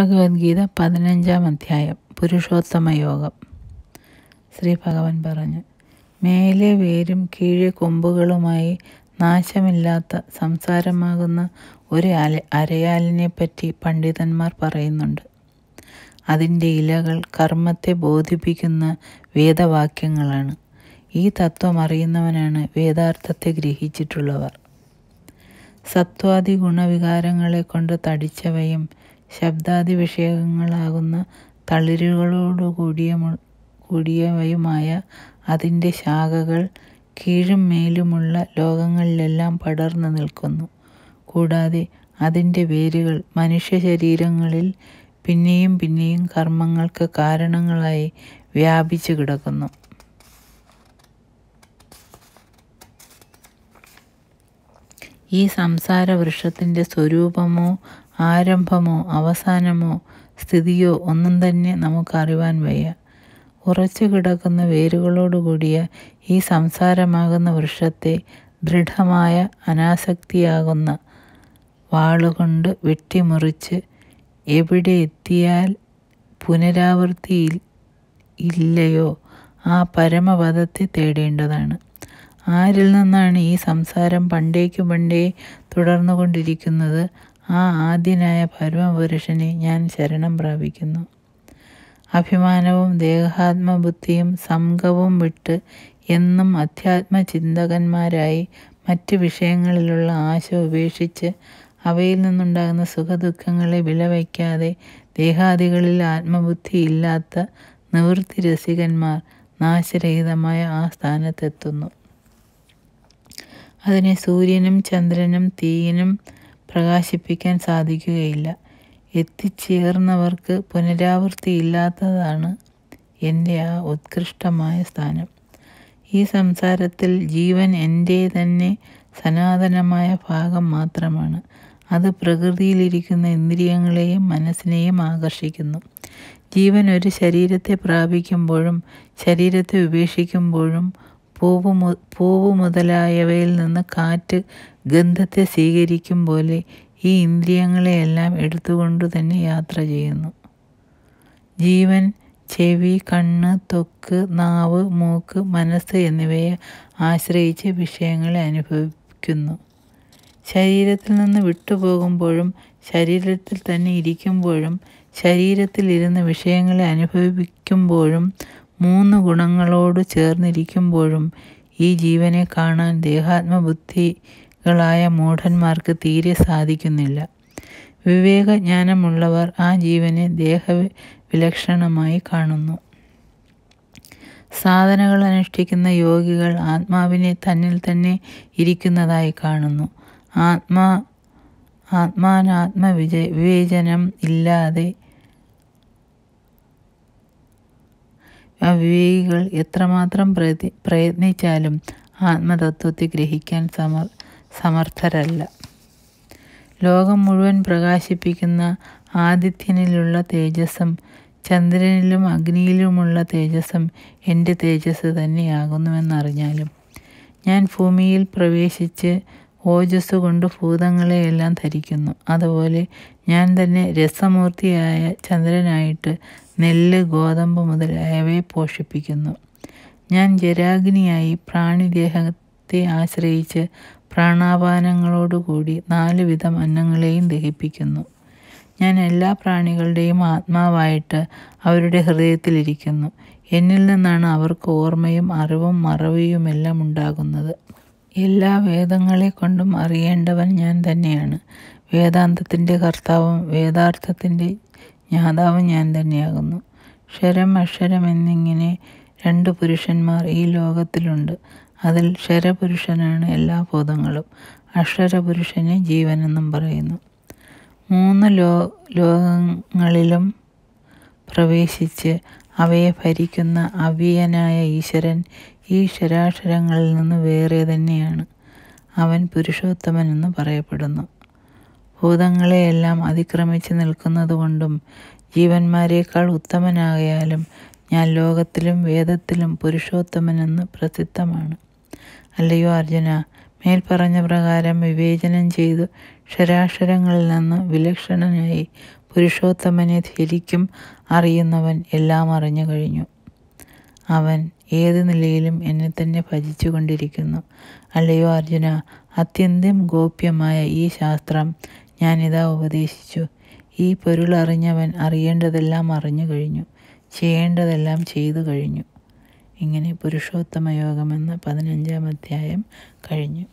ഭഗവത്ഗീത പതിനഞ്ചാം അധ്യായം പുരുഷോത്തമ യോഗം ശ്രീ ഭഗവൻ പറഞ്ഞു മേലെ വേരും കീഴെ കൊമ്പുകളുമായി നാശമില്ലാത്ത സംസാരമാകുന്ന ഒരു അല അരയാലിനെപ്പറ്റി പണ്ഡിതന്മാർ പറയുന്നുണ്ട് അതിൻ്റെ ഇലകൾ കർമ്മത്തെ ബോധിപ്പിക്കുന്ന വേദവാക്യങ്ങളാണ് ഈ തത്വം അറിയുന്നവനാണ് വേദാർത്ഥത്തെ ഗ്രഹിച്ചിട്ടുള്ളവർ സത്വാദി ഗുണവികാരങ്ങളെ കൊണ്ട് തടിച്ചവയും ശബ്ദാദി വിഷയങ്ങളാകുന്ന തളിരുകളോടു കൂടിയ കൂടിയവയുമായ അതിൻ്റെ ശാഖകൾ കീഴും മേലുമുള്ള ലോകങ്ങളിലെല്ലാം പടർന്നു നിൽക്കുന്നു കൂടാതെ അതിൻ്റെ വേരുകൾ മനുഷ്യ ശരീരങ്ങളിൽ പിന്നെയും പിന്നെയും കർമ്മങ്ങൾക്ക് കാരണങ്ങളായി വ്യാപിച്ചു കിടക്കുന്നു ഈ സംസാര വൃക്ഷത്തിൻ്റെ സ്വരൂപമോ ആരംഭമോ അവസാനമോ സ്ഥിതിയോ ഒന്നും തന്നെ നമുക്കറിവാൻ വയ്യ ഉറച്ചു കിടക്കുന്ന വേരുകളോടുകൂടിയ ഈ സംസാരമാകുന്ന വൃക്ഷത്തെ ദൃഢമായ അനാസക്തിയാകുന്ന വാളുകൊണ്ട് വെട്ടിമുറിച്ച് എവിടെ എത്തിയാൽ പുനരാവൃത്തിയിൽ ഇല്ലയോ ആ പരമപദത്തെ തേടേണ്ടതാണ് ആരിൽ നിന്നാണ് ഈ സംസാരം പണ്ടേക്കു പണ്ടേ തുടർന്നുകൊണ്ടിരിക്കുന്നത് ആ ആദ്യനായ പരമപുരുഷനെ ഞാൻ ശരണം പ്രാപിക്കുന്നു അഭിമാനവും ദേഹാത്മബുദ്ധിയും സംഘവും വിട്ട് എന്നും അധ്യാത്മചിന്തകന്മാരായി മറ്റ് വിഷയങ്ങളിലുള്ള ആശ ഉപേക്ഷിച്ച് അവയിൽ നിന്നുണ്ടാകുന്ന സുഖദുഃഖങ്ങളെ വിലവയ്ക്കാതെ ദേഹാദികളിൽ ആത്മബുദ്ധി ഇല്ലാത്ത നിവൃത്തി രസികന്മാർ നാശരഹിതമായ ആ സ്ഥാനത്തെത്തുന്നു അതിനെ സൂര്യനും ചന്ദ്രനും തീയനും പ്രകാശിപ്പിക്കാൻ സാധിക്കുകയില്ല എത്തിച്ചേർന്നവർക്ക് പുനരാവൃത്തിയില്ലാത്തതാണ് എൻ്റെ ആ ഉത്കൃഷ്ടമായ സ്ഥാനം ഈ സംസാരത്തിൽ ജീവൻ എൻ്റെ തന്നെ സനാതനമായ ഭാഗം മാത്രമാണ് അത് പ്രകൃതിയിലിരിക്കുന്ന ഇന്ദ്രിയങ്ങളെയും മനസ്സിനെയും ആകർഷിക്കുന്നു ജീവൻ ഒരു ശരീരത്തെ പ്രാപിക്കുമ്പോഴും ശരീരത്തെ ഉപേക്ഷിക്കുമ്പോഴും പൂവ് പൂവ് മുതലായവയിൽ നിന്ന് കാറ്റ് ഗന്ധത്തെ സ്വീകരിക്കും പോലെ ഈ ഇന്ദ്രിയങ്ങളെയെല്ലാം എടുത്തുകൊണ്ട് തന്നെ യാത്ര ചെയ്യുന്നു ജീവൻ ചെവി കണ്ണ് തൊക്ക് നാവ് മൂക്ക് മനസ്സ് എന്നിവയെ ആശ്രയിച്ച് വിഷയങ്ങളെ അനുഭവിക്കുന്നു ശരീരത്തിൽ നിന്ന് വിട്ടുപോകുമ്പോഴും ശരീരത്തിൽ തന്നെ ഇരിക്കുമ്പോഴും ശരീരത്തിൽ ഇരുന്ന് വിഷയങ്ങളെ അനുഭവിക്കുമ്പോഴും മൂന്ന് ഗുണങ്ങളോട് ചേർന്നിരിക്കുമ്പോഴും ഈ ജീവനെ കാണാൻ ദേഹാത്മബുദ്ധി കളായ മൂഢന്മാർക്ക് തീരെ സാധിക്കുന്നില്ല വിവേകജ്ഞാനമുള്ളവർ ആ ജീവനെ ദേഹ വിലക്ഷണമായി കാണുന്നു സാധനകൾ അനുഷ്ഠിക്കുന്ന യോഗികൾ ആത്മാവിനെ തന്നിൽ തന്നെ ഇരിക്കുന്നതായി കാണുന്നു ആത്മാ ആത്മാനാത്മ വിജ വിവേചനം ഇല്ലാതെ വിവേകികൾ എത്രമാത്രം പ്രയത്നിച്ചാലും ആത്മതത്വത്തെ ഗ്രഹിക്കാൻ സമർ സമർത്ഥരല്ല ലോകം മുഴുവൻ പ്രകാശിപ്പിക്കുന്ന ആദിത്യനിലുള്ള തേജസ്സം ചന്ദ്രനിലും അഗ്നിയിലുമുള്ള തേജസ്സം എൻ്റെ തേജസ് തന്നെയാകുന്നുവെന്നറിഞ്ഞാലും ഞാൻ ഭൂമിയിൽ പ്രവേശിച്ച് ഓജസ് കൊണ്ട് ഭൂതങ്ങളെയെല്ലാം ധരിക്കുന്നു അതുപോലെ ഞാൻ തന്നെ രസമൂർത്തിയായ ചന്ദ്രനായിട്ട് നെല്ല് ഗോതമ്പ് മുതലായവയെ പോഷിപ്പിക്കുന്നു ഞാൻ ജരാഗ്നിയായി പ്രാണിദേഹത്തെ ആശ്രയിച്ച് പ്രാണാപാനങ്ങളോടുകൂടി നാല് വിധം അന്നങ്ങളെയും ദഹിപ്പിക്കുന്നു ഞാൻ എല്ലാ പ്രാണികളുടെയും ആത്മാവായിട്ട് അവരുടെ ഹൃദയത്തിലിരിക്കുന്നു എന്നിൽ നിന്നാണ് അവർക്ക് ഓർമ്മയും അറിവും മറവിയുമെല്ലാം ഉണ്ടാകുന്നത് എല്ലാ വേദങ്ങളെ കൊണ്ടും അറിയേണ്ടവൻ ഞാൻ തന്നെയാണ് വേദാന്തത്തിൻ്റെ കർത്താവും വേദാർത്ഥത്തിൻ്റെ ജ്ഞാതാവും ഞാൻ തന്നെയാകുന്നു ക്ഷരം അക്ഷരം എന്നിങ്ങനെ രണ്ട് പുരുഷന്മാർ ഈ ലോകത്തിലുണ്ട് അതിൽ ക്ഷരപുരുഷനാണ് എല്ലാ ഭൂതങ്ങളും അക്ഷരപുരുഷനെ ജീവനെന്നും പറയുന്നു മൂന്ന് ലോ ലോകങ്ങളിലും പ്രവേശിച്ച് അവയെ ഭരിക്കുന്ന അവിയനായ ഈശ്വരൻ ഈ ക്ഷരാക്ഷരങ്ങളിൽ നിന്ന് വേറെ തന്നെയാണ് അവൻ പുരുഷോത്തമനെന്ന് പറയപ്പെടുന്നു ഭൂതങ്ങളെയെല്ലാം അതിക്രമിച്ച് നിൽക്കുന്നതുകൊണ്ടും ജീവന്മാരെക്കാൾ ഉത്തമനാകയാലും ഞാൻ ലോകത്തിലും വേദത്തിലും പുരുഷോത്തമനെന്ന് പ്രസിദ്ധമാണ് അല്ലയോ അർജുന മേൽപ്പറഞ്ഞ പ്രകാരം വിവേചനം ചെയ്തു ക്ഷരാക്ഷരങ്ങളിൽ നിന്ന് വിലക്ഷണനായി പുരുഷോത്തമനെ ധരിക്കും അറിയുന്നവൻ എല്ലാം അറിഞ്ഞു കഴിഞ്ഞു അവൻ ഏത് നിലയിലും എന്നെ തന്നെ ഭജിച്ചുകൊണ്ടിരിക്കുന്നു അല്ലയോ അർജുന അത്യന്തം ഗോപ്യമായ ഈ ശാസ്ത്രം ഞാനിതാ ഉപദേശിച്ചു ഈ പൊരുളറിഞ്ഞവൻ അറിയേണ്ടതെല്ലാം അറിഞ്ഞു കഴിഞ്ഞു ചെയ്യേണ്ടതെല്ലാം ചെയ്തു കഴിഞ്ഞു ഇങ്ങനെ പുരുഷോത്തമ യോഗമെന്ന പതിനഞ്ചാം അധ്യായം കഴിഞ്ഞു